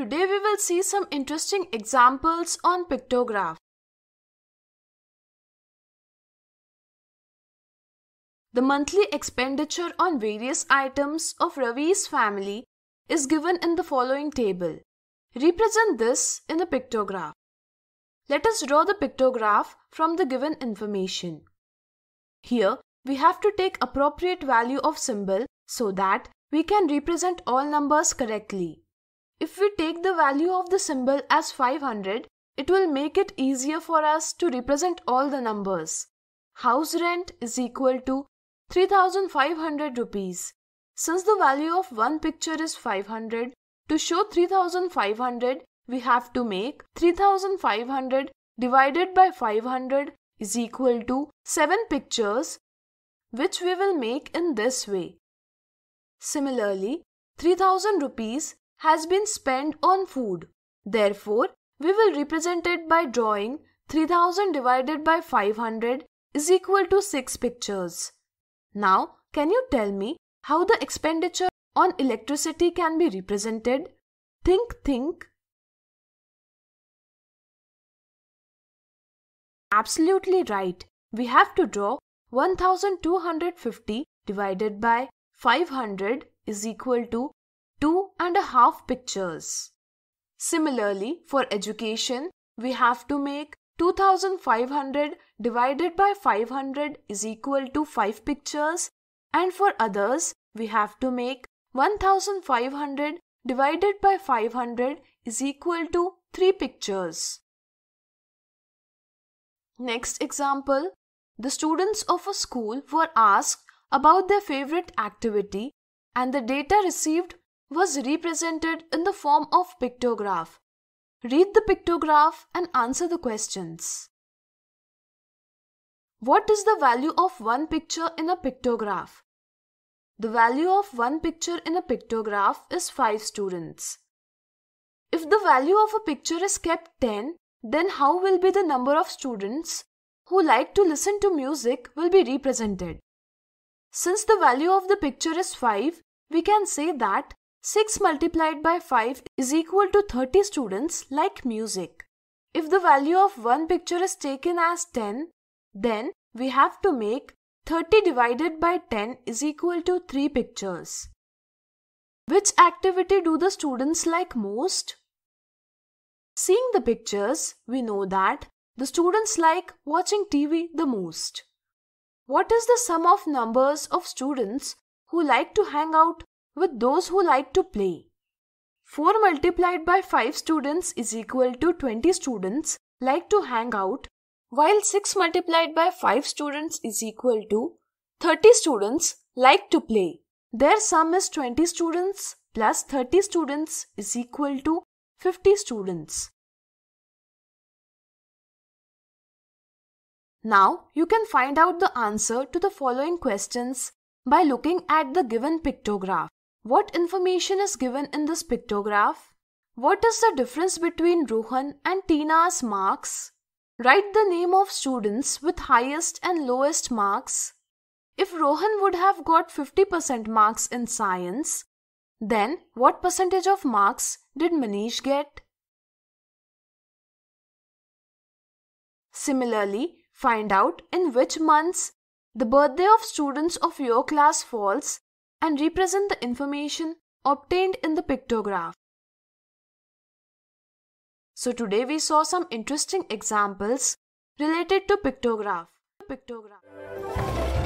Today we will see some interesting examples on pictograph. The monthly expenditure on various items of Ravi's family is given in the following table. Represent this in a pictograph. Let us draw the pictograph from the given information. Here, we have to take appropriate value of symbol so that we can represent all numbers correctly. If we take the value of the symbol as 500, it will make it easier for us to represent all the numbers. House rent is equal to 3500 rupees. Since the value of one picture is 500, to show 3500, we have to make 3500 divided by 500 is equal to 7 pictures which we will make in this way. Similarly, 3000 rupees has been spent on food. Therefore, we will represent it by drawing 3000 divided by 500 is equal to 6 pictures. Now, can you tell me how the expenditure on electricity can be represented? Think, think. Absolutely right. We have to draw 1250 divided by 500 is equal to two and a half pictures. Similarly, for education, we have to make 2500 divided by 500 is equal to 5 pictures and for others, we have to make 1500 divided by 500 is equal to 3 pictures. Next example, the students of a school were asked about their favorite activity and the data received was represented in the form of pictograph. Read the pictograph and answer the questions. What is the value of one picture in a pictograph? The value of one picture in a pictograph is 5 students. If the value of a picture is kept 10, then how will be the number of students who like to listen to music will be represented? Since the value of the picture is 5, we can say that 6 multiplied by 5 is equal to 30 students like music. If the value of one picture is taken as 10, then we have to make 30 divided by 10 is equal to 3 pictures. Which activity do the students like most? Seeing the pictures, we know that the students like watching TV the most. What is the sum of numbers of students who like to hang out with those who like to play. 4 multiplied by 5 students is equal to 20 students like to hang out, while 6 multiplied by 5 students is equal to 30 students like to play. Their sum is 20 students plus 30 students is equal to 50 students. Now you can find out the answer to the following questions by looking at the given pictograph. What information is given in this pictograph? What is the difference between Rohan and Tina's marks? Write the name of students with highest and lowest marks. If Rohan would have got 50% marks in science, then what percentage of marks did Manish get? Similarly, find out in which months the birthday of students of your class falls and represent the information obtained in the pictograph. So today we saw some interesting examples related to pictograph. pictograph.